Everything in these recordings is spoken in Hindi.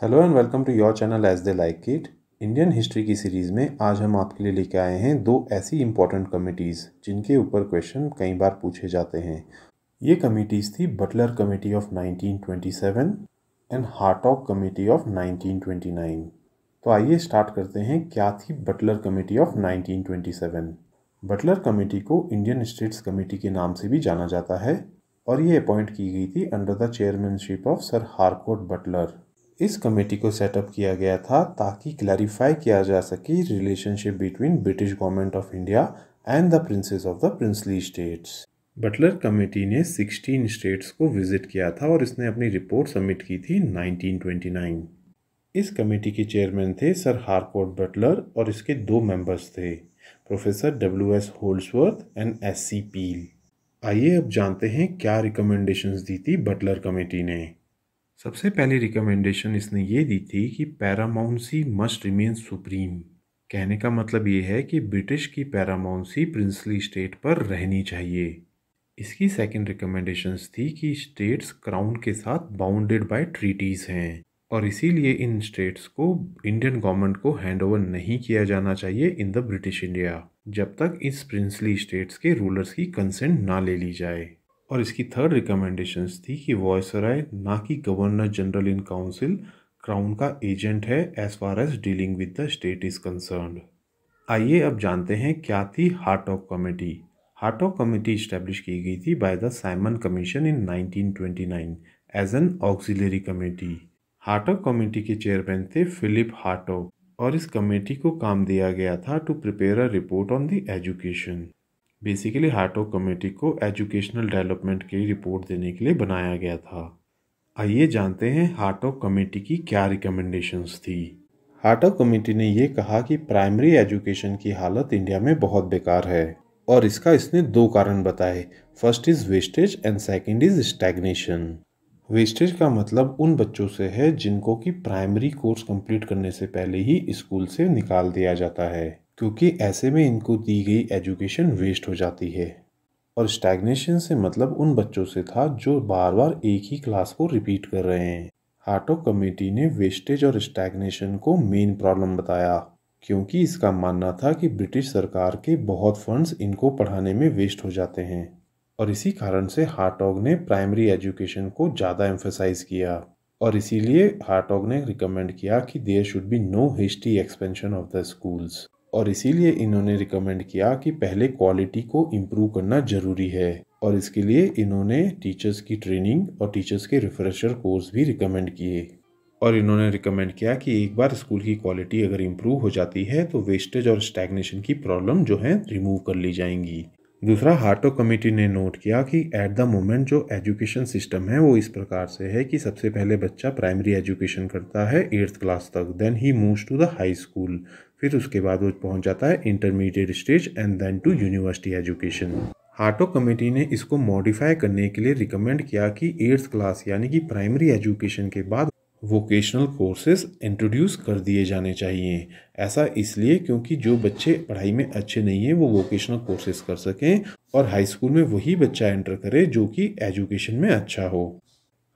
hello and welcome to your channel as they like it Indian history की सीरीज़ में आज हम आपके लिए लेके आए हैं दो ऐसी इंपॉर्टेंट कमेटीज़ जिनके ऊपर क्वेश्चन कई बार पूछे जाते हैं ये कमेटीज़ थी Butler committee of 1927 and Hartog committee of 1929 तो आइए स्टार्ट करते हैं क्या थी Butler committee of 1927 Butler committee को इंडियन स्टेट्स कमेटी के नाम से भी जाना जाता है और ये अपॉइंट की गई थी under the chairmanship of sir Harcourt Butler इस कमेटी को सेटअप किया गया था ताकि क्लैरिफाई किया जा सके relationship between British government of India and the princes of the princely states Butler committee ने 16 स्टेट्स को विजिट किया था और इसने अपनी रिपोर्ट सबमिट की थी 1929 इस कमेटी के चेयरमैन थे सर हार्कोर्ट बटलर और इसके दो मेंबर्स थे professor W S Holdsworth and S C Peel आइए अब जानते हैं क्या रिकमेंडेशंस दी थी बटलर कमेटी ने सबसे पहली रिकमेंडेशन इसने ये दी थी कि पैरामाउंसी मस्ट रिमेन सुप्रीम कहने का मतलब ये है कि ब्रिटिश की पैरामाउंसी प्रिंसली स्टेट पर रहनी चाहिए इसकी सेकंड रिकमेंडेशन थी कि स्टेट्स क्राउन के साथ बाउंडेड बाय ट्रीटीज़ हैं और इसीलिए इन स्टेट्स को इंडियन गवर्नमेंट को हैंडओवर नहीं किया जाना चाहिए इन द ब्रिटिश इंडिया जब तक इस प्रिंसली स्टेट्स के रूलर्स की कंसेंट ना ले ली जाए और इसकी थर्ड रिकमेंडेशन थी कि वॉयसराय ना कि governor general in council crown का एजेंट है as far as dealing with the state is concern आइए अब जानते हैं क्या थी Hartog committee Hartog committee establish की गई थी by the Simon commission in nineteen twenty nine as an auxiliary committee Hartog committee के चेयरमैन थे फिलिप हार्ट ऑफ और इस कमेटी को काम दिया गया था to prepare a report on the education basically Hartog committee को एजुकेशनल डेवलपमेंट के रिपोर्ट देने के लिए बनाया गया था आइए जानते हैं हार्टो कमेटी की क्या रिकमेंडेशंस थी हार्टो कमेटी ने यह कहा कि प्राइमरी एजुकेशन की हालत इंडिया में बहुत बेकार है और इसका इसने दो कारण बताए first is wastage and second is stagnation wastage का मतलब उन बच्चों से है जिनको कि प्राइमरी कोर्स कंप्लीट करने से पहले ही स्कूल से निकाल दिया जाता है क्योंकि ऐसे में इनको दी गई एजुकेशन वेस्ट हो जाती है और स्टैग्नेशन से मतलब उन बच्चों से था जो बार बार एक ही क्लास को रिपीट कर रहे हैं हाटो कमेटी ने वेस्टेज और स्टैग्नेशन को मेन प्रॉब्लम बताया क्योंकि इसका मानना था कि ब्रिटिश सरकार के बहुत फंड्स इनको पढ़ाने में वेस्ट हो जाते हैं और इसी कारण से हार्टॉग ने प्राइमरी एजुकेशन को ज़्यादा एम्फेसाइज किया और इसीलिए हार्टॉग ने रिकमेंड किया कि there should be no hasty expansion of the schools और इसीलिए इन्होंने रिकमेंड किया कि पहले क्वालिटी को इम्प्रूव करना ज़रूरी है और इसके लिए इन्होंने टीचर्स की ट्रेनिंग और टीचर्स के रिफ्रेशर कोर्स भी रिकमेंड किए और इन्होंने रिकमेंड किया कि एक बार स्कूल की क्वालिटी अगर इम्प्रूव हो जाती है तो वेस्टेज और स्टैग्नेशन की प्रॉब्लम जो है रिमूव कर ली जाएंगी दूसरा हार्टो कमेटी ने नोट किया कि एट द मोमेंट जो एजुकेशन सिस्टम है वो इस प्रकार से है कि सबसे पहले बच्चा प्राइमरी एजुकेशन करता है एट्थ क्लास तक then he moves to the high school फिर उसके बाद वो पहुंच जाता है intermediate stage and then to university education Hartog committee ने इसको मॉडिफाई करने के लिए रिकमेंड किया कि एट्थ क्लास यानी कि प्राइमरी एजुकेशन के बाद वोकेशनल कोर्सेज इंट्रोड्यूस कर दिए जाने चाहिए ऐसा इसलिए क्योंकि जो बच्चे पढ़ाई में अच्छे नहीं हैं वो वोकेशनल कोर्सेज कर सकें और हाई स्कूल में वही बच्चा एंटर करे जो कि एजुकेशन में अच्छा हो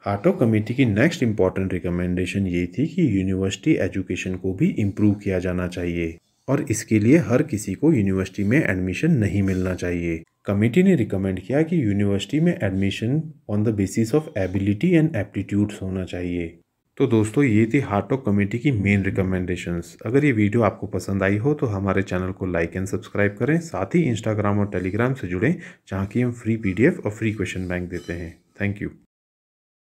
हाटो कमेटी की नेक्स्ट इम्पॉर्टेंट रिकमेंडेशन ये थी कि यूनिवर्सिटी एजुकेशन को भी इम्प्रूव किया जाना चाहिए और इसके लिए हर किसी को यूनिवर्सिटी में एडमिशन नहीं मिलना चाहिए कमेटी ने रिकमेंड किया कि यूनिवर्सिटी में admission on the basis of ability and aptitudes होना चाहिए तो दोस्तों ये थी हार्टोक कमेटी की मेन रिकमेंडेशंस अगर ये वीडियो आपको पसंद आई हो तो हमारे चैनल को लाइक एंड सब्सक्राइब करें साथ ही इंस्टाग्राम और टेलीग्राम से जुड़ें जहाँ की हम फ्री पीडीएफ और फ्री क्वेश्चन बैंक देते हैं थैंक यू